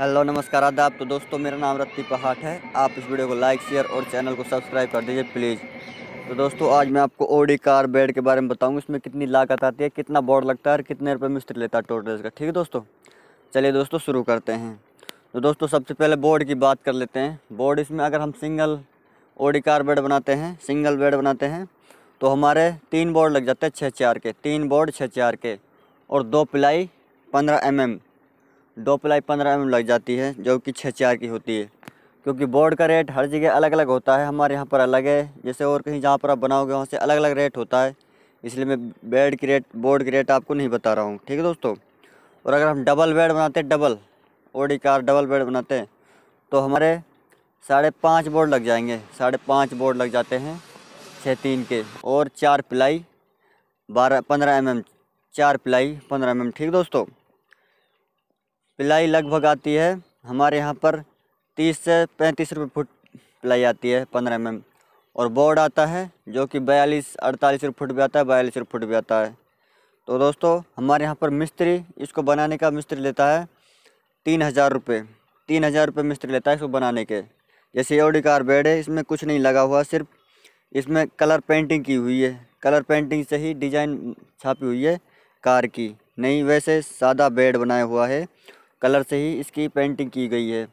Hello नमस्कार आदाब तो दोस्तों मेरा नाम रत्ती पहाट है आप इस वीडियो को लाइक शेयर और चैनल को सब्सक्राइब कर दीजिए प्लीज़ तो दोस्तों आज मैं आपको ओडी कार बेड के बारे में बताऊंगा इसमें कितनी लागत आती है कितना बोर्ड लगता है और कितने रुपये मिस्त्री लेता है टोटल इसका ठीक है दोस्तों चलिए दोस्तों शुरू करते हैं तो दोस्तों सबसे पहले बोर्ड की बात कर लेते हैं बोर्ड इसमें अगर हम सिंगल ओडी कार बेड बनाते हैं सिंगल बेड बनाते हैं तो हमारे तीन बोर्ड लग जाते हैं छः चार के तीन बोर्ड छः चार के और दो पिलाई पंद्रह एम mm। दो प्लाई पंद्रह एम लग जाती है जो कि छः चार की होती है क्योंकि बोर्ड का रेट हर जगह अलग अलग होता है हमारे यहाँ पर अलग है जैसे और कहीं जहाँ पर आप बनाओगे वहाँ से अलग अलग रेट होता है इसलिए मैं बेड की रेट बोर्ड की रेट आपको नहीं बता रहा हूँ ठीक है दोस्तों और अगर हम डबल बेड बनाते हैं डबल ओडी कार डबल बेड बनाते हैं तो हमारे साढ़े पाँच बोर्ड लग जाएंगे साढ़े पाँच बोर्ड लग जाते हैं छः तीन के और चार प्लाई बारह पंद्रह एम एम चार प्लाई पंद्रह एम एम ठीक दोस्तों प्लाई लगभग आती है हमारे यहाँ पर तीस से पैंतीस रुपये फुट प्लाई आती है पंद्रह एम और बोर्ड आता है जो कि बयालीस अड़तालीस रुपये फुट भी आता है बयालीस रुपये फुट भी आता है तो दोस्तों हमारे यहाँ पर मिस्त्री इसको बनाने का मिस्त्री लेता है तीन हज़ार रुपये तीन हज़ार रुपये मिस्त्री लेता है इसको बनाने के जैसे ओडी कार बेड है इसमें कुछ नहीं लगा हुआ सिर्फ इसमें कलर पेंटिंग की हुई है कलर पेंटिंग से ही डिज़ाइन छापी हुई है कार की नहीं वैसे सादा बेड बनाया हुआ है कलर से ही इसकी पेंटिंग की गई है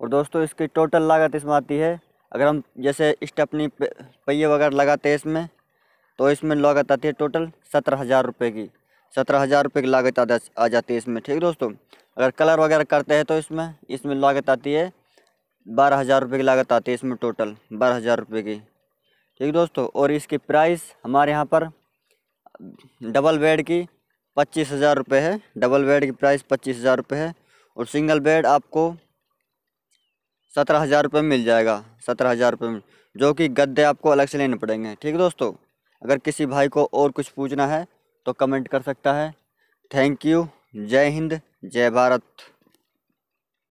और दोस्तों इसकी टोटल लागत इसमें आती है अगर हम जैसे स्टपनी पहिए वगैरह लगाते हैं इसमें तो इसमें लागत आती है टोटल सत्रह हज़ार रुपये की सत्रह हज़ार रुपये की लागत आ जाती है इसमें ठीक दोस्तों अगर कलर वगैरह करते हैं तो इसमें इसमें लागत आती है बारह हज़ार रुपये की लागत आती है इसमें टोटल बारह हज़ार रुपये की ठीक दोस्तों और इसकी प्राइस हमारे यहाँ पर डबल बेड की पच्चीस हज़ार रुपये है डबल बेड की प्राइस पच्चीस हज़ार रुपये है और सिंगल बेड आपको सत्रह हज़ार रुपये में मिल जाएगा सत्रह हज़ार रुपये में जो कि गद्दे आपको अलग से लेने पड़ेंगे ठीक है दोस्तों अगर किसी भाई को और कुछ पूछना है तो कमेंट कर सकता है थैंक यू जय हिंद जय भारत